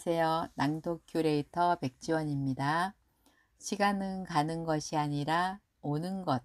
안녕하세요. 낭독 큐레이터 백지원입니다. 시간은 가는 것이 아니라 오는 것.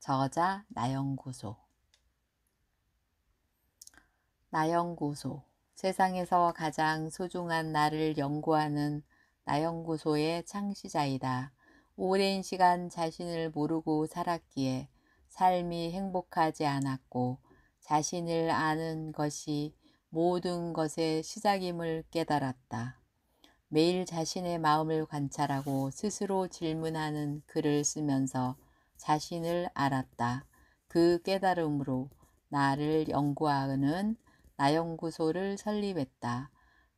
저자 나영구소. 나영구소. 세상에서 가장 소중한 나를 연구하는 나영구소의 창시자이다. 오랜 시간 자신을 모르고 살았기에 삶이 행복하지 않았고 자신을 아는 것이 모든 것의 시작임을 깨달았다. 매일 자신의 마음을 관찰하고 스스로 질문하는 글을 쓰면서 자신을 알았다. 그 깨달음으로 나를 연구하는 나연구소를 설립했다.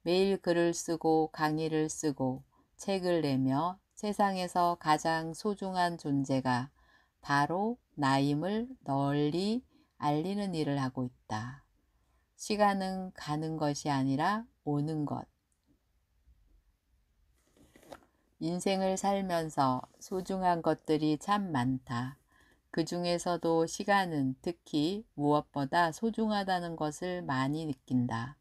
매일 글을 쓰고 강의를 쓰고 책을 내며 세상에서 가장 소중한 존재가 바로 나임을 널리 알리는 일을 하고 있다. 시간은 가는 것이 아니라 오는 것. 인생을 살면서 소중한 것들이 참 많다. 그 중에서도 시간은 특히 무엇보다 소중하다는 것을 많이 느낀다.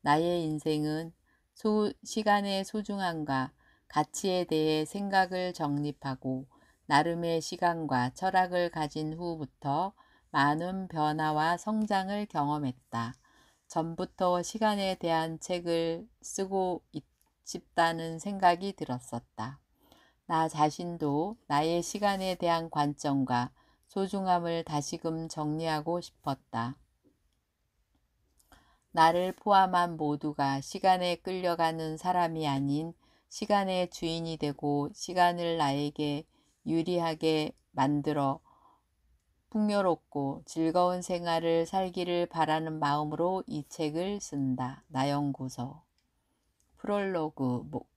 나의 인생은 소, 시간의 소중함과 가치에 대해 생각을 정립하고 나름의 시간과 철학을 가진 후부터 많은 변화와 성장을 경험했다. 전부터 시간에 대한 책을 쓰고 싶다는 생각이 들었었다. 나 자신도 나의 시간에 대한 관점과 소중함을 다시금 정리하고 싶었다. 나를 포함한 모두가 시간에 끌려가는 사람이 아닌 시간의 주인이 되고 시간을 나에게 유리하게 만들어 풍요롭고 즐거운 생활을 살기를 바라는 마음으로 이 책을 쓴다. 나영구서 프롤로그 목,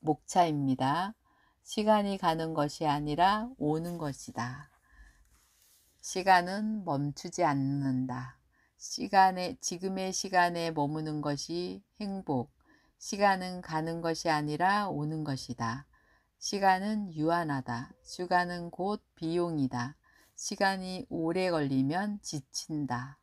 목차입니다. 시간이 가는 것이 아니라 오는 것이다. 시간은 멈추지 않는다. 시간에 지금의 시간에 머무는 것이 행복. 시간은 가는 것이 아니라 오는 것이다. 시간은 유한하다. 시간은 곧 비용이다. 시간이 오래 걸리면 지친다.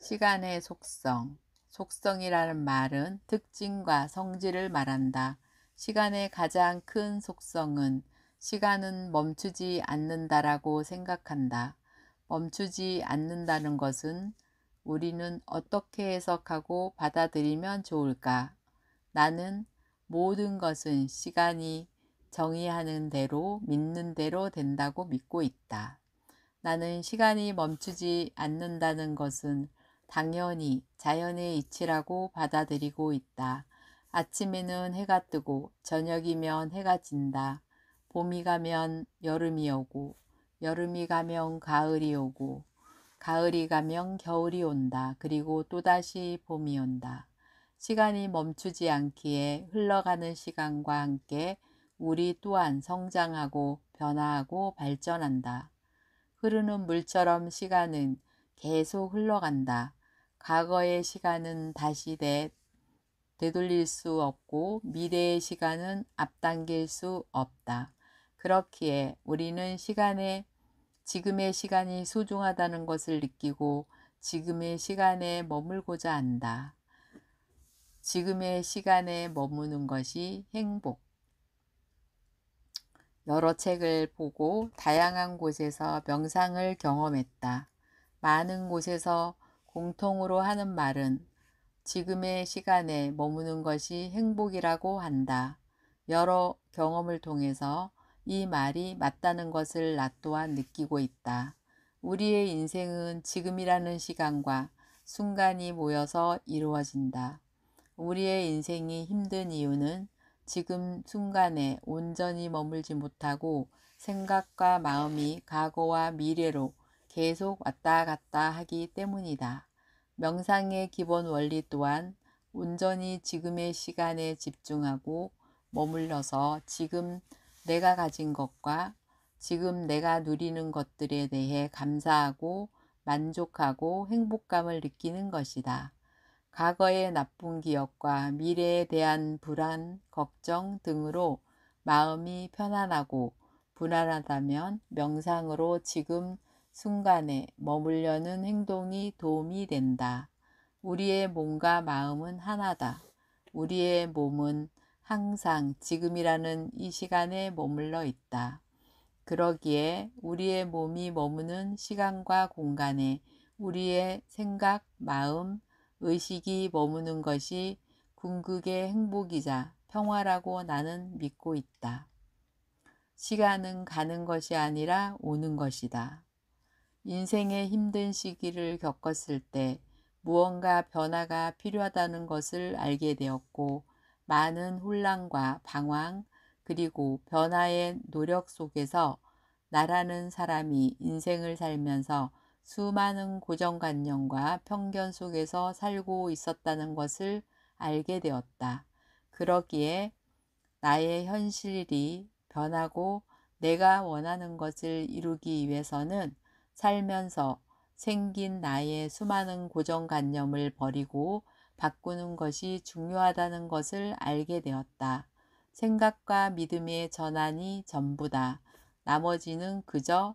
시간의 속성. 속성이라는 말은 특징과 성질을 말한다. 시간의 가장 큰 속성은 시간은 멈추지 않는다라고 생각한다. 멈추지 않는다는 것은 우리는 어떻게 해석하고 받아들이면 좋을까? 나는 모든 것은 시간이 정의하는 대로 믿는 대로 된다고 믿고 있다. 나는 시간이 멈추지 않는다는 것은 당연히 자연의 이치라고 받아들이고 있다. 아침에는 해가 뜨고 저녁이면 해가 진다. 봄이 가면 여름이 오고 여름이 가면 가을이 오고 가을이 가면 겨울이 온다. 그리고 또다시 봄이 온다. 시간이 멈추지 않기에 흘러가는 시간과 함께 우리 또한 성장하고 변화하고 발전한다. 흐르는 물처럼 시간은 계속 흘러간다. 과거의 시간은 다시 되, 되돌릴 수 없고 미래의 시간은 앞당길 수 없다. 그렇기에 우리는 시간에 지금의 시간이 소중하다는 것을 느끼고 지금의 시간에 머물고자 한다. 지금의 시간에 머무는 것이 행복. 여러 책을 보고 다양한 곳에서 명상을 경험했다. 많은 곳에서 공통으로 하는 말은 지금의 시간에 머무는 것이 행복이라고 한다. 여러 경험을 통해서 이 말이 맞다는 것을 나 또한 느끼고 있다. 우리의 인생은 지금이라는 시간과 순간이 모여서 이루어진다. 우리의 인생이 힘든 이유는 지금 순간에 온전히 머물지 못하고 생각과 마음이 과거와 미래로 계속 왔다 갔다 하기 때문이다. 명상의 기본 원리 또한 온전히 지금의 시간에 집중하고 머물러서 지금 내가 가진 것과 지금 내가 누리는 것들에 대해 감사하고 만족하고 행복감을 느끼는 것이다. 과거의 나쁜 기억과 미래에 대한 불안, 걱정 등으로 마음이 편안하고 불안하다면 명상으로 지금 순간에 머물려는 행동이 도움이 된다. 우리의 몸과 마음은 하나다. 우리의 몸은 항상 지금이라는 이 시간에 머물러 있다. 그러기에 우리의 몸이 머무는 시간과 공간에 우리의 생각, 마음, 의식이 머무는 것이 궁극의 행복이자 평화라고 나는 믿고 있다. 시간은 가는 것이 아니라 오는 것이다. 인생의 힘든 시기를 겪었을 때 무언가 변화가 필요하다는 것을 알게 되었고 많은 혼란과 방황 그리고 변화의 노력 속에서 나라는 사람이 인생을 살면서 수많은 고정관념과 편견 속에서 살고 있었다는 것을 알게 되었다. 그러기에 나의 현실이 변하고 내가 원하는 것을 이루기 위해서는 살면서 생긴 나의 수많은 고정관념을 버리고 바꾸는 것이 중요하다는 것을 알게 되었다. 생각과 믿음의 전환이 전부다. 나머지는 그저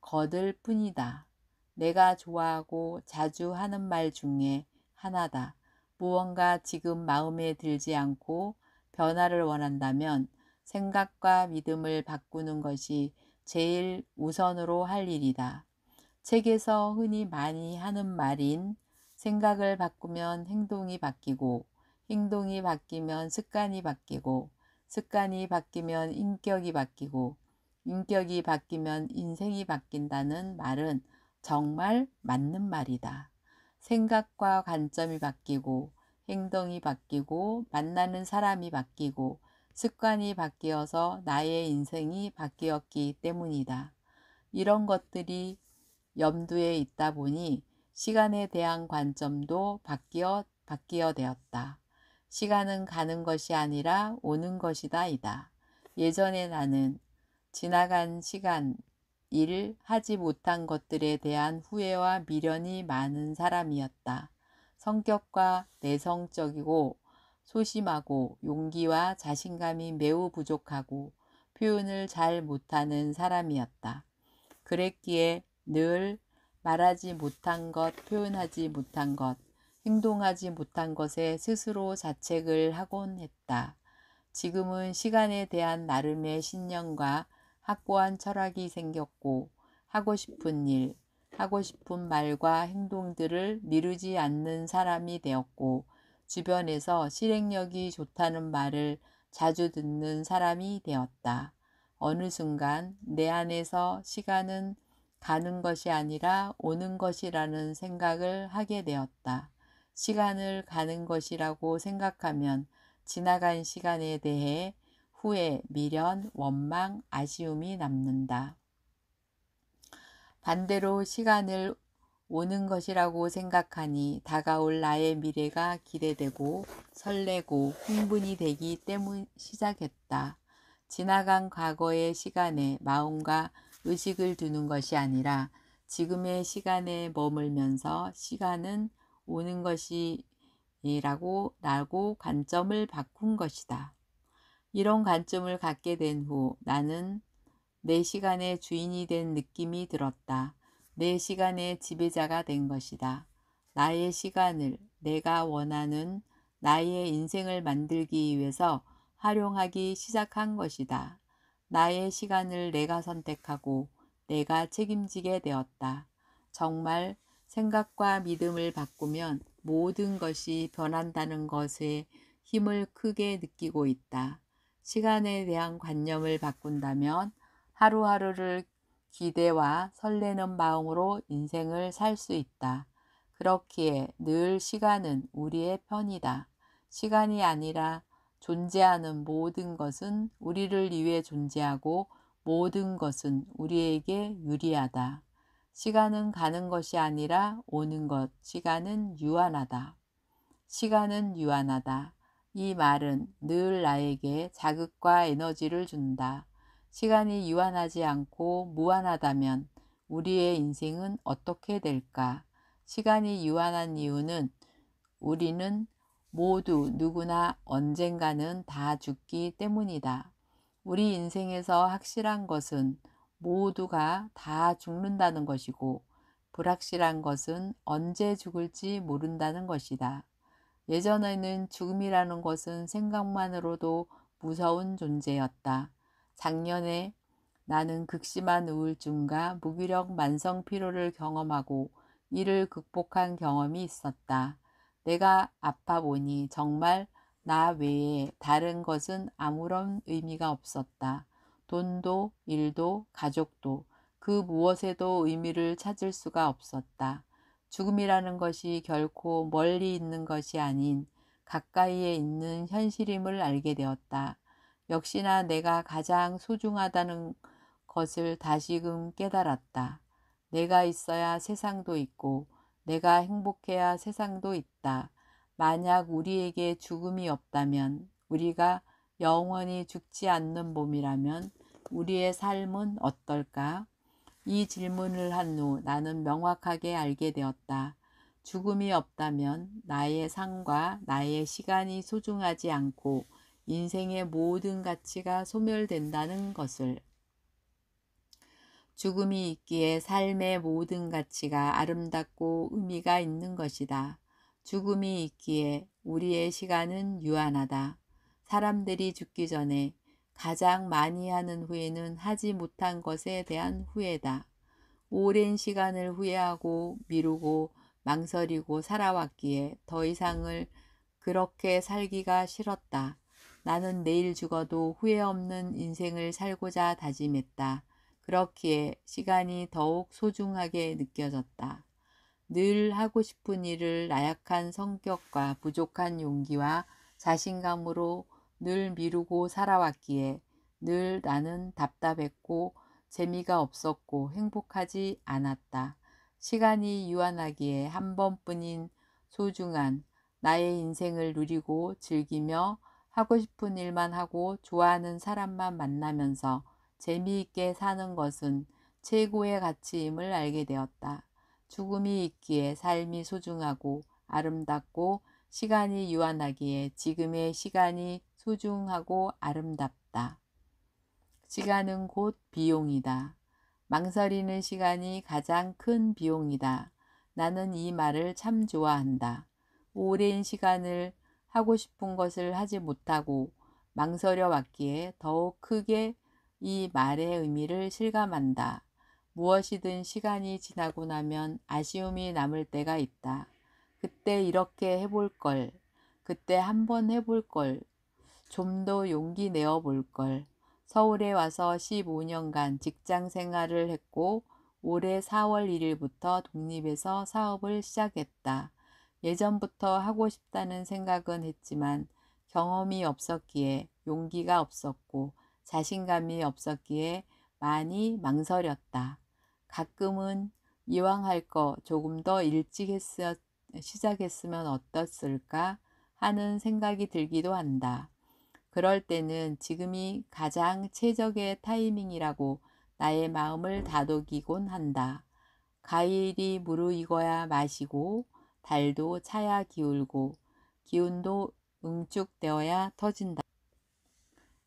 거들 뿐이다. 내가 좋아하고 자주 하는 말 중에 하나다. 무언가 지금 마음에 들지 않고 변화를 원한다면 생각과 믿음을 바꾸는 것이 제일 우선으로 할 일이다. 책에서 흔히 많이 하는 말인 생각을 바꾸면 행동이 바뀌고 행동이 바뀌면 습관이 바뀌고 습관이 바뀌면 인격이 바뀌고 인격이 바뀌면 인생이 바뀐다는 말은 정말 맞는 말이다. 생각과 관점이 바뀌고 행동이 바뀌고 만나는 사람이 바뀌고 습관이 바뀌어서 나의 인생이 바뀌었기 때문이다. 이런 것들이 염두에 있다 보니 시간에 대한 관점도 바뀌어 바뀌어 되었다. 시간은 가는 것이 아니라 오는 것이다이다. 예전의 나는 지나간 시간, 일, 하지 못한 것들에 대한 후회와 미련이 많은 사람이었다. 성격과 내성적이고 소심하고 용기와 자신감이 매우 부족하고 표현을 잘 못하는 사람이었다. 그랬기에 늘 말하지 못한 것, 표현하지 못한 것, 행동하지 못한 것에 스스로 자책을 하곤 했다. 지금은 시간에 대한 나름의 신념과 확고한 철학이 생겼고 하고 싶은 일, 하고 싶은 말과 행동들을 미루지 않는 사람이 되었고 주변에서 실행력이 좋다는 말을 자주 듣는 사람이 되었다. 어느 순간 내 안에서 시간은 가는 것이 아니라 오는 것이라는 생각을 하게 되었다. 시간을 가는 것이라고 생각하면 지나간 시간에 대해 후에 미련, 원망, 아쉬움이 남는다. 반대로 시간을 오는 것이라고 생각하니 다가올 나의 미래가 기대되고 설레고 흥분이 되기 때문 시작했다. 지나간 과거의 시간에 마음과 의식을 두는 것이 아니라 지금의 시간에 머물면서 시간은 오는 것이라고 나고 관점을 바꾼 것이다. 이런 관점을 갖게 된 후 나는 내 시간의 주인이 된 느낌이 들었다. 내 시간의 지배자가 된 것이다. 나의 시간을 내가 원하는 나의 인생을 만들기 위해서 활용하기 시작한 것이다. 나의 시간을 내가 선택하고 내가 책임지게 되었다. 정말 생각과 믿음을 바꾸면 모든 것이 변한다는 것에 힘을 크게 느끼고 있다. 시간에 대한 관념을 바꾼다면 하루하루를 기대와 설레는 마음으로 인생을 살 수 있다. 그렇기에 늘 시간은 우리의 편이다. 시간이 아니라 존재하는 모든 것은 우리를 위해 존재하고 모든 것은 우리에게 유리하다. 시간은 가는 것이 아니라 오는 것. 시간은 유한하다. 시간은 유한하다. 이 말은 늘 나에게 자극과 에너지를 준다. 시간이 유한하지 않고 무한하다면 우리의 인생은 어떻게 될까? 시간이 유한한 이유는 우리는 모두 누구나 언젠가는 다 죽기 때문이다. 우리 인생에서 확실한 것은 모두가 다 죽는다는 것이고 불확실한 것은 언제 죽을지 모른다는 것이다. 예전에는 죽음이라는 것은 생각만으로도 무서운 존재였다. 작년에 나는 극심한 우울증과 무기력 만성 피로를 경험하고 이를 극복한 경험이 있었다. 내가 아파 보니 정말 나 외에 다른 것은 아무런 의미가 없었다. 돈도 일도 가족도 그 무엇에도 의미를 찾을 수가 없었다. 죽음이라는 것이 결코 멀리 있는 것이 아닌 가까이에 있는 현실임을 알게 되었다. 역시나 내가 가장 소중하다는 것을 다시금 깨달았다. 내가 있어야 세상도 있고, 내가 행복해야 세상도 있다. 만약 우리에게 죽음이 없다면, 우리가 영원히 죽지 않는 몸이라면, 우리의 삶은 어떨까? 이 질문을 한 후 나는 명확하게 알게 되었다. 죽음이 없다면 나의 삶과 나의 시간이 소중하지 않고 인생의 모든 가치가 소멸된다는 것을. 죽음이 있기에 삶의 모든 가치가 아름답고 의미가 있는 것이다. 죽음이 있기에 우리의 시간은 유한하다. 사람들이 죽기 전에 가장 많이 하는 후회는 하지 못한 것에 대한 후회다. 오랜 시간을 후회하고 미루고 망설이고 살아왔기에 더 이상을 그렇게 살기가 싫었다. 나는 내일 죽어도 후회 없는 인생을 살고자 다짐했다. 그렇기에 시간이 더욱 소중하게 느껴졌다. 늘 하고 싶은 일을 나약한 성격과 부족한 용기와 자신감으로 늘 미루고 살아왔기에 늘 나는 답답했고 재미가 없었고 행복하지 않았다. 시간이 유한하기에 한 번뿐인 소중한 나의 인생을 누리고 즐기며 하고 싶은 일만 하고 좋아하는 사람만 만나면서 재미있게 사는 것은 최고의 가치임을 알게 되었다. 죽음이 있기에 삶이 소중하고 아름답고 시간이 유한하기에 지금의 시간이 소중하고 아름답다. 시간은 곧 비용이다. 망설이는 시간이 가장 큰 비용이다. 나는 이 말을 참 좋아한다. 오랜 시간을 하고 싶은 것을 하지 못하고 망설여 왔기에 더욱 크게 이 말의 의미를 실감한다. 무엇이든 시간이 지나고 나면 아쉬움이 남을 때가 있다. 그때 이렇게 해볼 걸. 그때 한번 해볼 걸. 좀더 용기 내어 볼 걸. 서울에 와서 15년간 직장 생활을 했고 올해 4월 1일부터 독립해서 사업을 시작했다. 예전부터 하고 싶다는 생각은 했지만 경험이 없었기에 용기가 없었고 자신감이 없었기에 많이 망설였다. 가끔은 이왕 할 거 조금 더 일찍 했 시작했으면 어땠을까 하는 생각이 들기도 한다. 그럴 때는 지금이 가장 최적의 타이밍이라고 나의 마음을 다독이곤 한다. 가일이 무르익어야 마시고 달도 차야 기울고 기운도 응축되어야 터진다.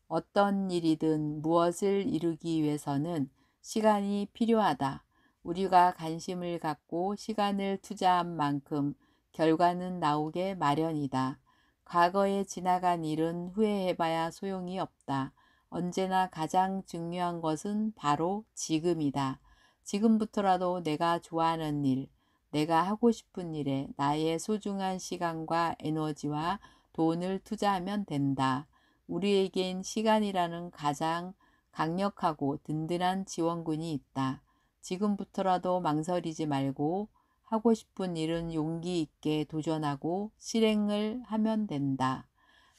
어떤 일이든 무엇을 이루기 위해서는 시간이 필요하다. 우리가 관심을 갖고 시간을 투자한 만큼 결과는 나오게 마련이다. 과거에 지나간 일은 후회해봐야 소용이 없다. 언제나 가장 중요한 것은 바로 지금이다. 지금부터라도 내가 좋아하는 일, 내가 하고 싶은 일에 나의 소중한 시간과 에너지와 돈을 투자하면 된다. 우리에겐 시간이라는 가장 강력하고 든든한 지원군이 있다. 지금부터라도 망설이지 말고 하고 싶은 일은 용기 있게 도전하고 실행을 하면 된다.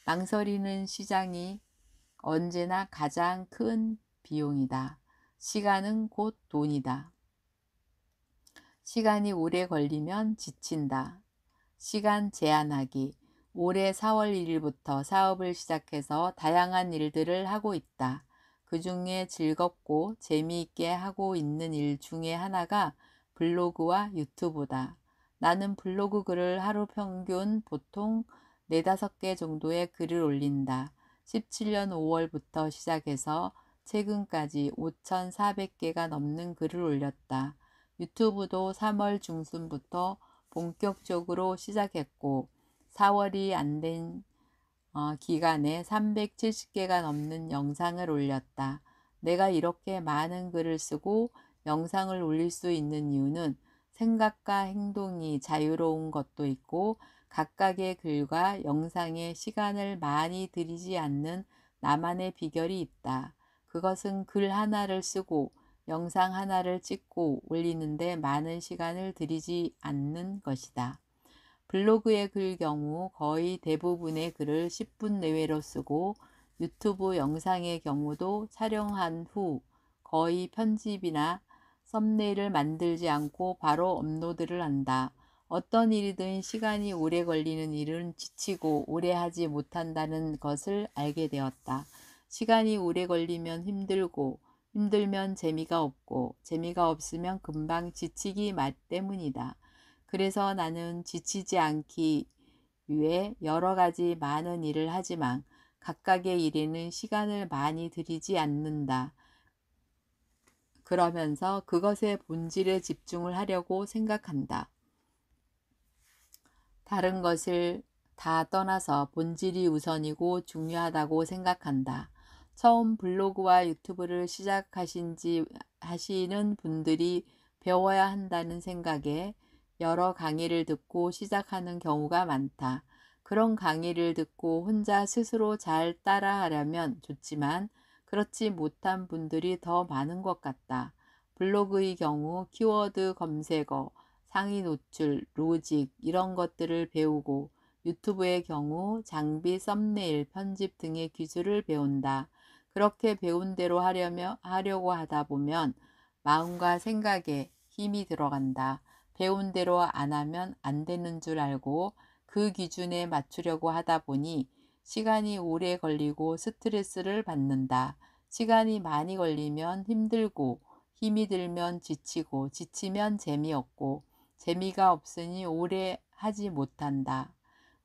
망설이는 시장이 언제나 가장 큰 비용이다. 시간은 곧 돈이다. 시간이 오래 걸리면 지친다. 시간 제한하기. 올해 4월 1일부터 사업을 시작해서 다양한 일들을 하고 있다. 그 중에 즐겁고 재미있게 하고 있는 일 중에 하나가 블로그와 유튜브다. 나는 블로그 글을 하루 평균 보통 4, 5개 정도의 글을 올린다. 17년 5월부터 시작해서 최근까지 5,400개가 넘는 글을 올렸다. 유튜브도 3월 중순부터 본격적으로 시작했고 4월이 안된 어, 기간에 370개가 넘는 영상을 올렸다. 내가 이렇게 많은 글을 쓰고 영상을 올릴 수 있는 이유는 생각과 행동이 자유로운 것도 있고 각각의 글과 영상에 시간을 많이 들이지 않는 나만의 비결이 있다. 그것은 글 하나를 쓰고 영상 하나를 찍고 올리는데 많은 시간을 들이지 않는 것이다. 블로그의 글 경우 거의 대부분의 글을 10분 내외로 쓰고 유튜브 영상의 경우도 촬영한 후 거의 편집이나 썸네일을 만들지 않고 바로 업로드를 한다. 어떤 일이든 시간이 오래 걸리는 일은 지치고 오래 하지 못한다는 것을 알게 되었다. 시간이 오래 걸리면 힘들고 힘들면 재미가 없고 재미가 없으면 금방 지치기 말 때문이다. 그래서 나는 지치지 않기 위해 여러 가지 많은 일을 하지만 각각의 일에는 시간을 많이 들이지 않는다. 그러면서 그것의 본질에 집중을 하려고 생각한다. 다른 것을 다 떠나서 본질이 우선이고 중요하다고 생각한다. 처음 블로그와 유튜브를 시작하신 지 하시는 분들이 배워야 한다는 생각에 여러 강의를 듣고 시작하는 경우가 많다. 그런 강의를 듣고 혼자 스스로 잘 따라하려면 좋지만 그렇지 못한 분들이 더 많은 것 같다. 블로그의 경우 키워드 검색어, 상위 노출, 로직 이런 것들을 배우고 유튜브의 경우 장비, 썸네일, 편집 등의 기술을 배운다. 그렇게 배운 대로 하려며, 하려고 하다 보면 마음과 생각에 힘이 들어간다. 배운 대로 안 하면 안 되는 줄 알고 그 기준에 맞추려고 하다 보니 시간이 오래 걸리고 스트레스를 받는다. 시간이 많이 걸리면 힘들고 힘이 들면 지치고 지치면 재미없고 재미가 없으니 오래 하지 못한다.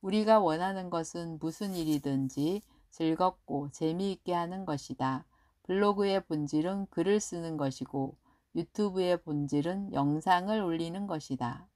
우리가 원하는 것은 무슨 일이든지 즐겁고 재미있게 하는 것이다. 블로그의 본질은 글을 쓰는 것이고 유튜브의 본질은 영상을 올리는 것이다.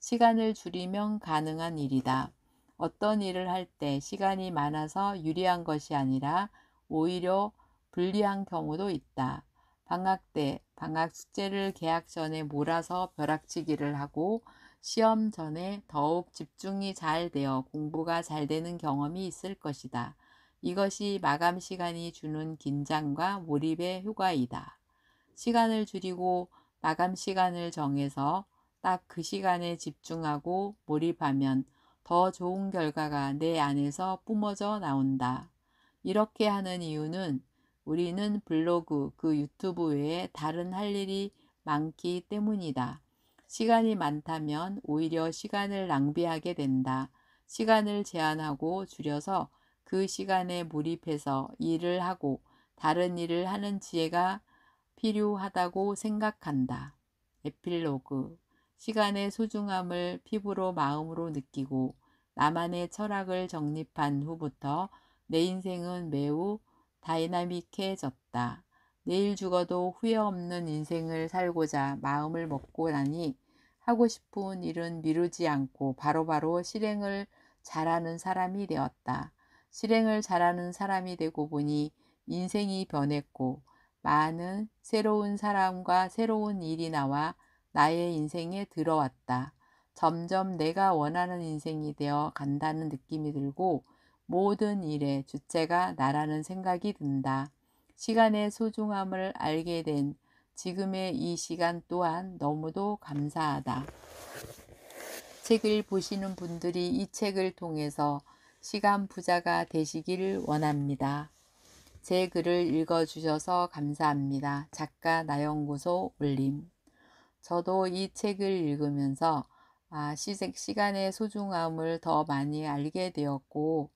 시간을 줄이면 가능한 일이다. 어떤 일을 할 때 시간이 많아서 유리한 것이 아니라 오히려 불리한 경우도 있다. 방학 때 방학 숙제를 개학 전에 몰아서 벼락치기를 하고 시험 전에 더욱 집중이 잘 되어 공부가 잘 되는 경험이 있을 것이다. 이것이 마감 시간이 주는 긴장과 몰입의 효과이다. 시간을 줄이고 마감 시간을 정해서 딱 그 시간에 집중하고 몰입하면 더 좋은 결과가 내 안에서 뿜어져 나온다. 이렇게 하는 이유는 우리는 블로그, 그 유튜브 외에 다른 할 일이 많기 때문이다. 시간이 많다면 오히려 시간을 낭비하게 된다. 시간을 제한하고 줄여서 그 시간에 몰입해서 일을 하고 다른 일을 하는 지혜가 필요하다고 생각한다. 에필로그 시간의 소중함을 피부로 마음으로 느끼고 나만의 철학을 정립한 후부터 내 인생은 매우 다이나믹해졌다. 내일 죽어도 후회 없는 인생을 살고자 마음을 먹고 나니 하고 싶은 일은 미루지 않고 바로바로 바로 실행을 잘하는 사람이 되었다. 실행을 잘하는 사람이 되고 보니 인생이 변했고 많은 새로운 사람과 새로운 일이 나와 나의 인생에 들어왔다. 점점 내가 원하는 인생이 되어 간다는 느낌이 들고 모든 일의 주체가 나라는 생각이 든다. 시간의 소중함을 알게 된 지금의 이 시간 또한 너무도 감사하다. 책을 보시는 분들이 이 책을 통해서 시간 부자가 되시기를 원합니다. 제 글을 읽어주셔서 감사합니다. 작가 나영구소 올림 저도 이 책을 읽으면서 아, 시색 시간의 소중함을 더 많이 알게 되었고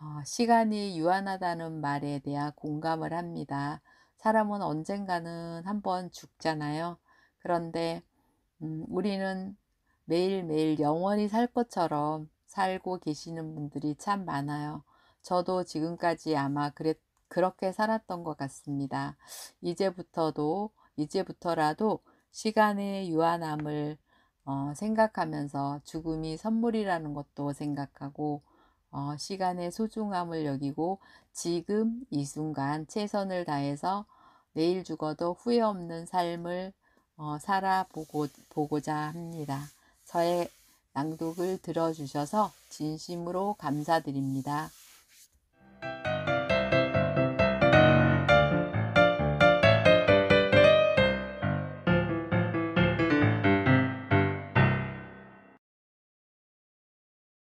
어, 시간이 유한하다는 말에 대한 공감을 합니다. 사람은 언젠가는 한 번 죽잖아요. 그런데 음, 우리는 매일매일 영원히 살 것처럼 살고 계시는 분들이 참 많아요. 저도 지금까지 아마 그랬, 그렇게 살았던 것 같습니다. 이제부터도 이제부터라도 시간의 유한함을 어, 생각하면서 죽음이 선물이라는 것도 생각하고 어, 시간의 소중함을 여기고 지금 이 순간 최선을 다해서 내일 죽어도 후회 없는 삶을 어, 살아보고 자 합니다. 저의 낭독을 들어주셔서 진심으로 감사드립니다.